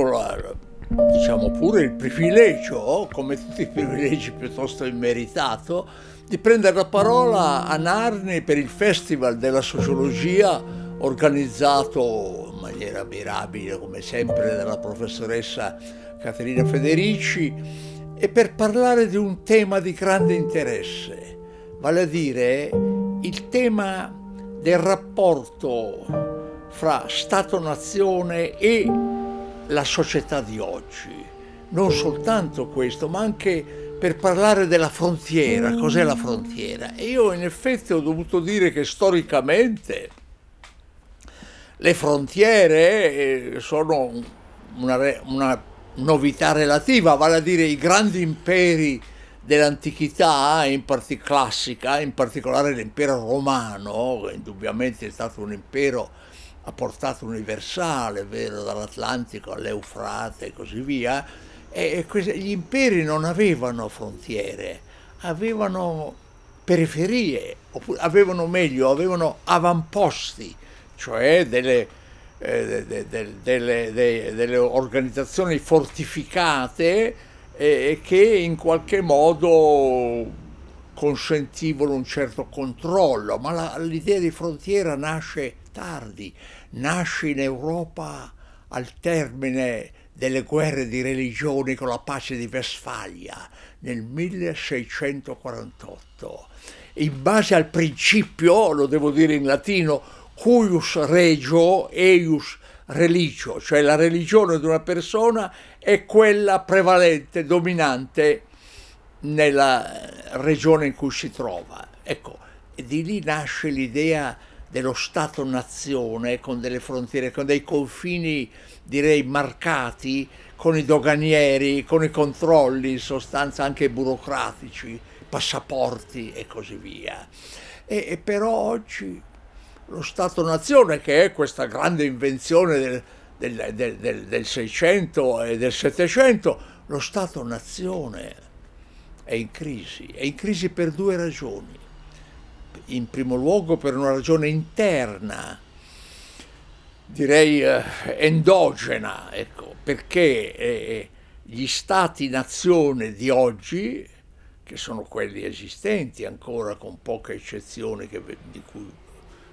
circolare, diciamo pure il privilegio, come tutti i privilegi piuttosto immeritato, di prendere la parola a Narni per il Festival della Sociologia organizzato in maniera ammirabile, come sempre dalla professoressa Caterina Federici e per parlare di un tema di grande interesse, vale a dire il tema del rapporto fra Stato-nazione e la società di oggi. Non soltanto questo, ma anche per parlare della frontiera, cos'è la frontiera. E io in effetti ho dovuto dire che storicamente le frontiere eh, sono una, una novità relativa, vale a dire i grandi imperi dell'antichità, in classica, in particolare l'impero romano, che indubbiamente è stato un impero a portata universale, vero, dall'Atlantico all'Eufrate e così via, e gli imperi non avevano frontiere, avevano periferie, oppure avevano meglio, avevano avamposti, cioè delle, eh, de, de, de, delle organizzazioni fortificate eh, che in qualche modo consentivano un certo controllo, ma l'idea di frontiera nasce tardi, nasce in Europa al termine delle guerre di religione con la pace di Vesfalia nel 1648. In base al principio, lo devo dire in latino, cuius regio eius religio, cioè la religione di una persona è quella prevalente, dominante nella regione in cui si trova. Ecco, di lì nasce l'idea dello Stato-nazione con delle frontiere, con dei confini direi marcati con i doganieri, con i controlli in sostanza anche burocratici, passaporti e così via. E, e però oggi lo Stato-nazione, che è questa grande invenzione del, del, del, del, del 600 e del 700, lo Stato-nazione è in crisi, è in crisi per due ragioni in primo luogo per una ragione interna, direi eh, endogena, ecco, perché eh, eh gli stati-nazione di oggi, che sono quelli esistenti ancora con poche eccezioni che, di cui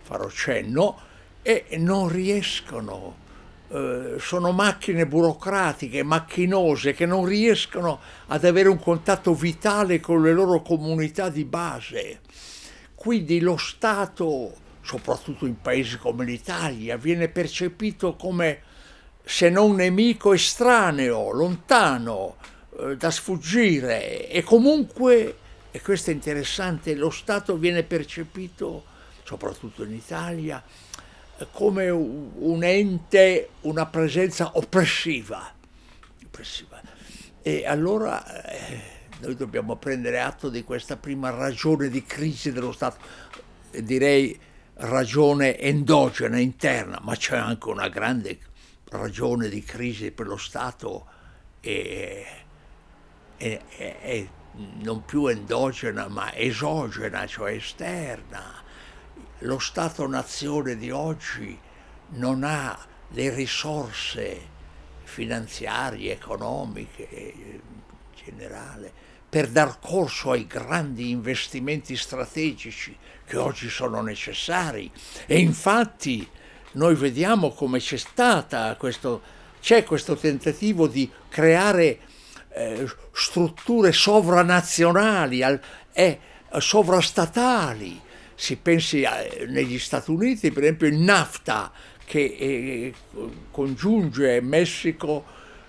farò cenno, e non riescono, eh, sono macchine burocratiche, macchinose, che non riescono ad avere un contatto vitale con le loro comunità di base. Quindi lo Stato, soprattutto in paesi come l'Italia, viene percepito come se non nemico estraneo, lontano, eh, da sfuggire e comunque, e questo è interessante, lo Stato viene percepito, soprattutto in Italia, come un ente, una presenza oppressiva. oppressiva. E allora... Eh, noi dobbiamo prendere atto di questa prima ragione di crisi dello Stato, direi ragione endogena, interna, ma c'è anche una grande ragione di crisi per lo Stato e, e, e non più endogena ma esogena, cioè esterna. Lo Stato-nazione di oggi non ha le risorse finanziarie, economiche, eh, in generale, per dar corso ai grandi investimenti strategici che oggi sono necessari. E infatti noi vediamo come c'è stata questo, c'è questo tentativo di creare eh, strutture sovranazionali e eh, sovrastatali. Si pensi a, eh, negli Stati Uniti, per esempio, il NAFTA che eh, congiunge Messico,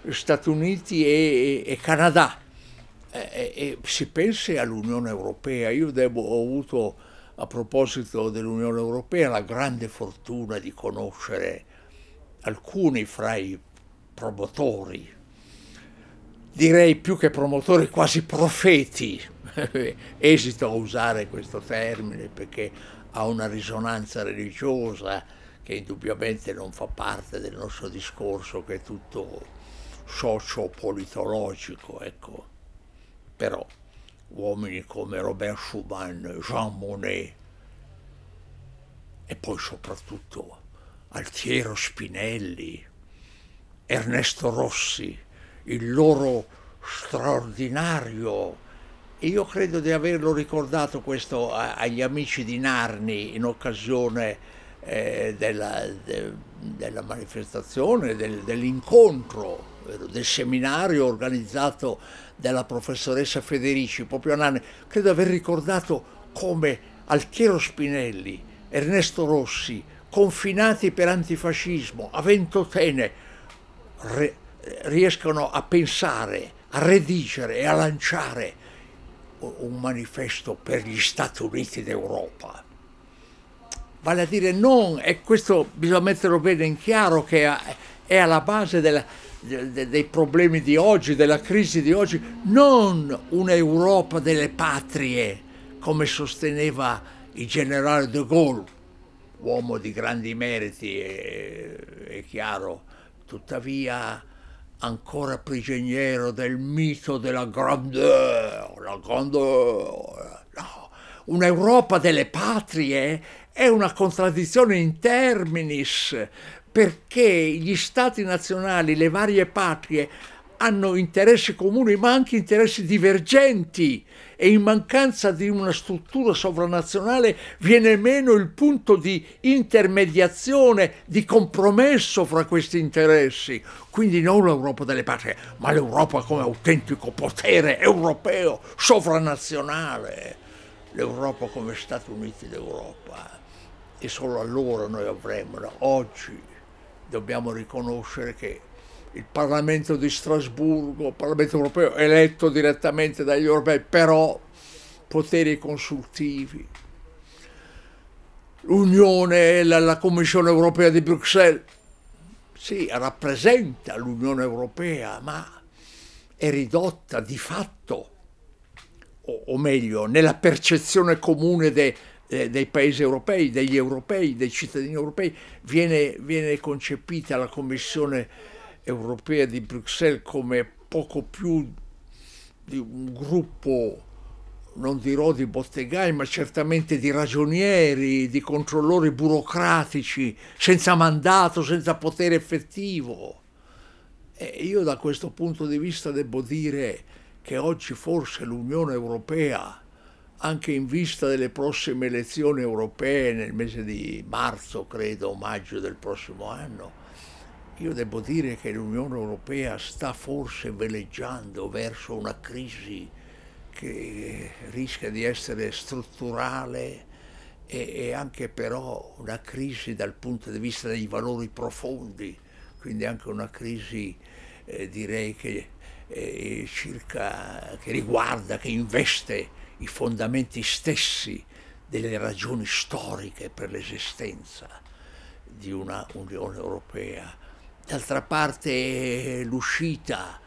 Stati Uniti e, e, e Canada e, eh, e eh, eh, si pensi all'Unione Europea, io devo, ho avuto a proposito dell'Unione Europea la grande fortuna di conoscere alcuni fra i promotori, direi più che promotori quasi profeti, esito a usare questo termine perché ha una risonanza religiosa che indubbiamente non fa parte del nostro discorso che è tutto socio-politologico, ecco però uomini come Robert Schumann, Jean Monnet e poi soprattutto Altiero Spinelli, Ernesto Rossi, il loro straordinario io credo di averlo ricordato questo agli amici di Narni in occasione eh, della, de, della, manifestazione, del, dell'incontro, eh, del seminario organizzato dalla professoressa Federici, proprio a Nani, credo aver ricordato come Altiero Spinelli, Ernesto Rossi, confinati per antifascismo, a Ventotene, re, riescono a pensare, a redigere e a lanciare un manifesto per gli Stati Uniti d'Europa vale a dire non, e questo bisogna metterlo bene in chiaro che è alla base della, dei problemi di oggi, della crisi di oggi, non un'Europa delle patrie, come sosteneva il generale de Gaulle, uomo di grandi meriti, è, è chiaro, tuttavia ancora prigioniero del mito della grandeur, la grandeur. No, un'Europa delle patrie è una contraddizione in terminis perché gli stati nazionali, le varie patrie hanno interessi comuni ma anche interessi divergenti e in mancanza di una struttura sovranazionale viene meno il punto di intermediazione, di compromesso fra questi interessi. Quindi non l'Europa delle patrie, ma l'Europa come autentico potere europeo, sovranazionale, l'Europa come Stati Uniti d'Europa e solo allora noi avremmo. Oggi dobbiamo riconoscere che il Parlamento di Strasburgo, il Parlamento europeo, eletto direttamente dagli europei, però poteri consultivi. L'Unione e la, la Commissione europea di Bruxelles, sì, rappresenta l'Unione europea, ma è ridotta di fatto, o, o meglio, nella percezione comune dei eh, dei paesi europei, degli europei, dei cittadini europei, viene, viene concepita la Commissione europea di Bruxelles come poco più di un gruppo non dirò di bottegai, ma certamente di ragionieri, di controllori burocratici, senza mandato, senza potere effettivo. E io da questo punto di vista devo dire che oggi forse l'Unione Europea anche in vista delle prossime elezioni europee nel mese di marzo, credo, o maggio del prossimo anno, io devo dire che l'Unione Europea sta forse veleggiando verso una crisi che rischia di essere strutturale e, e anche però una crisi dal punto di vista dei valori profondi, quindi anche una crisi eh, direi che eh, circa, che riguarda, che investe i fondamenti stessi delle ragioni storiche per l'esistenza di una Unione Europea. D'altra parte l'uscita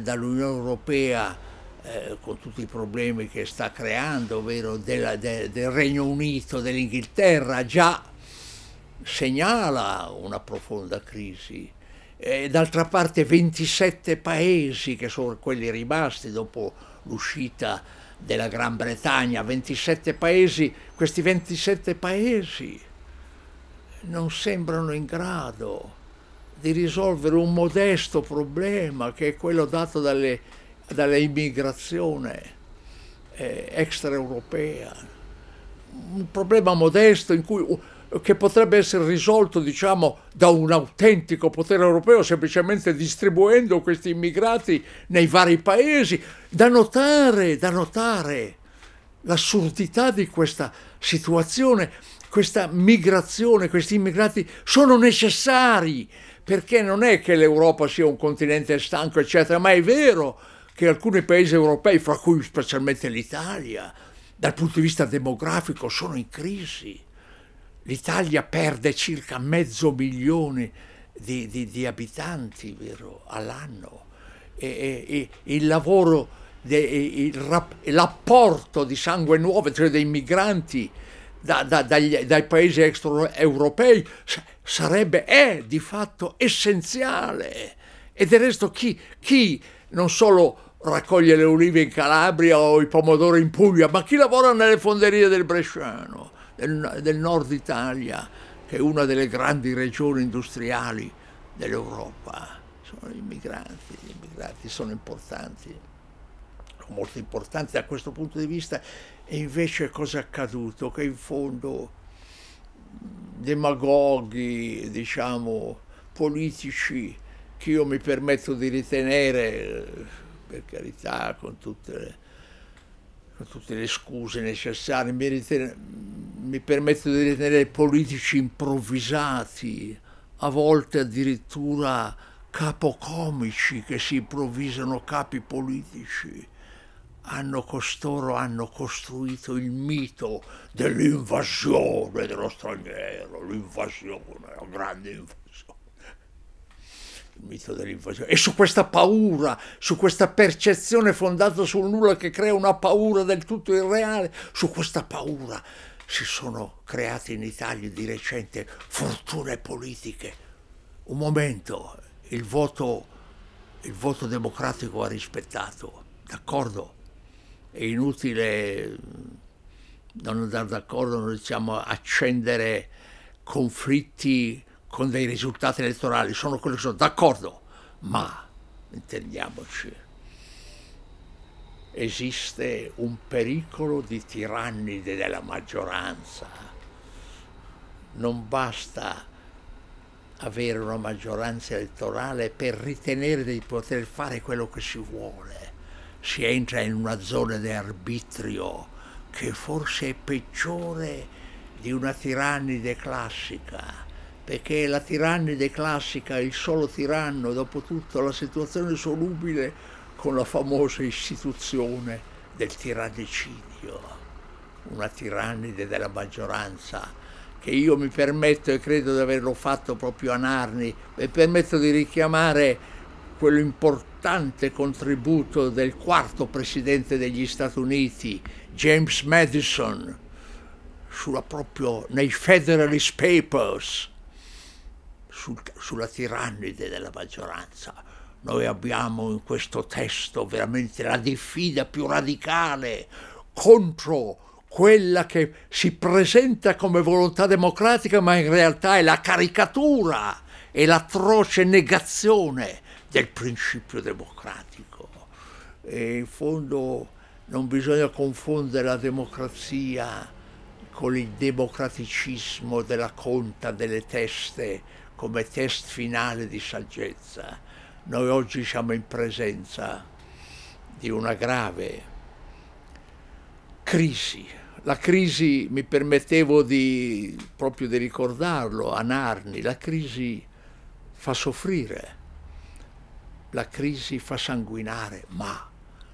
dall'Unione Europea eh, con tutti i problemi che sta creando, ovvero della, de, del Regno Unito, dell'Inghilterra, già segnala una profonda crisi eh, d'altra parte 27 paesi che sono quelli rimasti dopo l'uscita della Gran Bretagna, 27 paesi, questi 27 paesi non sembrano in grado di risolvere un modesto problema che è quello dato dall'immigrazione eh, extraeuropea, un problema modesto in cui che potrebbe essere risolto diciamo, da un autentico potere europeo semplicemente distribuendo questi immigrati nei vari paesi. Da notare, da notare l'assurdità di questa situazione, questa migrazione, questi immigrati sono necessari perché non è che l'Europa sia un continente stanco, eccetera, ma è vero che alcuni paesi europei, fra cui specialmente l'Italia, dal punto di vista demografico sono in crisi l'Italia perde circa mezzo milione di, di, di abitanti all'anno e, e, e, il lavoro, l'apporto di sangue nuovo, cioè dei migranti da, da, dagli, dai paesi extraeuropei sarebbe, è di fatto essenziale. E del resto chi, chi non solo raccoglie le olive in Calabria o i pomodori in Puglia, ma chi lavora nelle fonderie del Bresciano del, del nord Italia, che è una delle grandi regioni industriali dell'Europa. Sono gli immigrati, gli immigrati sono importanti, molto importanti da questo punto di vista. E invece cosa è accaduto? Che in fondo demagoghi, diciamo, politici che io mi permetto di ritenere, eh, per carità, con tutte le tutte le scuse necessarie, mi, riten- mi permetto di ritenere politici improvvisati, a volte addirittura capocomici che si improvvisano capi politici. Hanno costoro hanno costruito il mito dell'invasione dello straniero, l'invasione, la grande invasione il mito dell'invasione, e su questa paura, su questa percezione fondata sul nulla che crea una paura del tutto irreale, su questa paura si sono create in Italia di recente fortune politiche. Un momento, il voto, il voto democratico va rispettato, d'accordo? È inutile non andare d'accordo, non diciamo accendere conflitti con dei risultati elettorali, sono quello che sono, d'accordo, ma intendiamoci, esiste un pericolo di tirannide della maggioranza, non basta avere una maggioranza elettorale per ritenere di poter fare quello che si vuole. Si entra in una zona di arbitrio che forse è peggiore di una tirannide classica perché la tirannide classica, il solo tiranno, dopo tutto la situazione solubile con la famosa istituzione del tiranicidio, una tirannide della maggioranza che io mi permetto e credo di averlo fatto proprio a Narni, mi permetto di richiamare quell'importante contributo del quarto presidente degli Stati Uniti, James Madison, proprio nei Federalist Papers, sul, sulla tirannide della maggioranza. Noi abbiamo in questo testo veramente la diffida più radicale contro quella che si presenta come volontà democratica, ma in realtà è la caricatura e l'atroce negazione del principio democratico. E in fondo non bisogna confondere la democrazia con il democraticismo della conta delle teste come test finale di saggezza. Noi oggi siamo in presenza di una grave crisi. La crisi, mi permettevo di, proprio di ricordarlo a Narni, la crisi fa soffrire, la crisi fa sanguinare, ma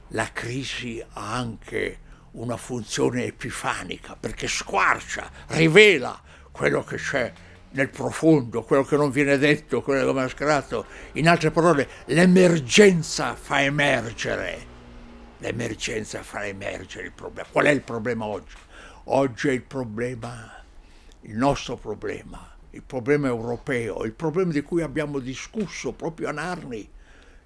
la crisi ha anche una funzione epifanica perché squarcia, rivela quello che c'è nel profondo, quello che non viene detto, quello che è mascarato, in altre parole, l'emergenza fa emergere, l'emergenza fa emergere il problema. Qual è il problema oggi? Oggi è il problema, il nostro problema, il problema europeo, il problema di cui abbiamo discusso proprio a Narni,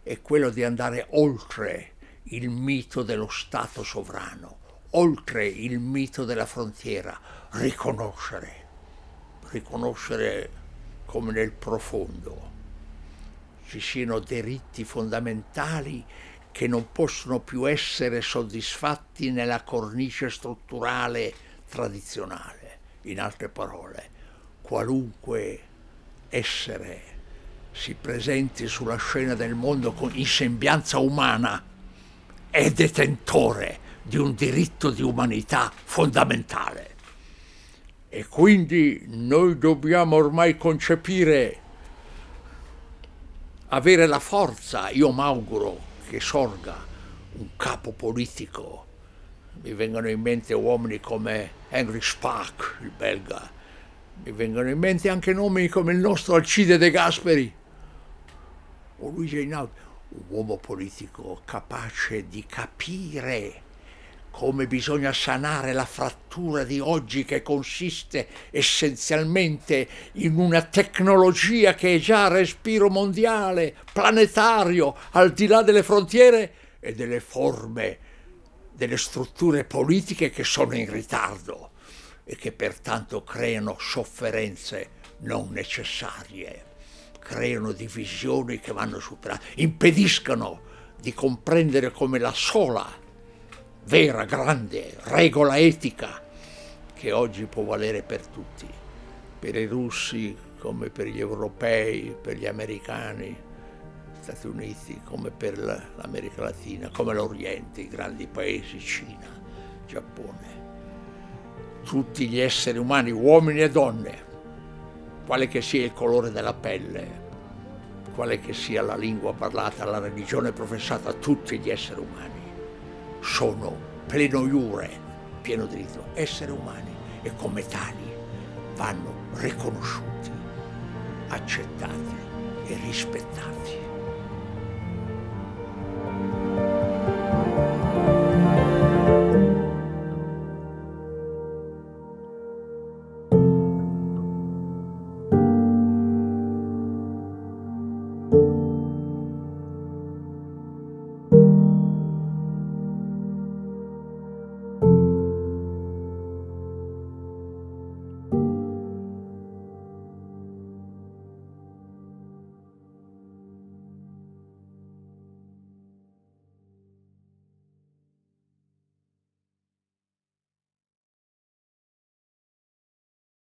è quello di andare oltre il mito dello Stato sovrano, oltre il mito della frontiera, riconoscere riconoscere come nel profondo ci siano diritti fondamentali che non possono più essere soddisfatti nella cornice strutturale tradizionale. In altre parole, qualunque essere si presenti sulla scena del mondo con in sembianza umana è detentore di un diritto di umanità fondamentale. E quindi noi dobbiamo ormai concepire, avere la forza, io mi auguro che sorga un capo politico. Mi vengono in mente uomini come Henry Spack, il belga, mi vengono in mente anche nomi come il nostro Alcide De Gasperi o Luigi Einaudi, un uomo politico capace di capire come bisogna sanare la frattura di oggi che consiste essenzialmente in una tecnologia che è già a respiro mondiale, planetario, al di là delle frontiere e delle forme, delle strutture politiche che sono in ritardo e che pertanto creano sofferenze non necessarie, creano divisioni che vanno superate, impediscono di comprendere come la sola vera, grande regola etica che oggi può valere per tutti, per i russi come per gli europei, per gli americani, Stati Uniti, come per l'America Latina, come l'Oriente, i grandi paesi, Cina, Giappone. Tutti gli esseri umani, uomini e donne, quale che sia il colore della pelle, quale che sia la lingua parlata, la religione professata, tutti gli esseri umani sono pleno iure, pieno diritto, esseri umani e come tali vanno riconosciuti, accettati e rispettati.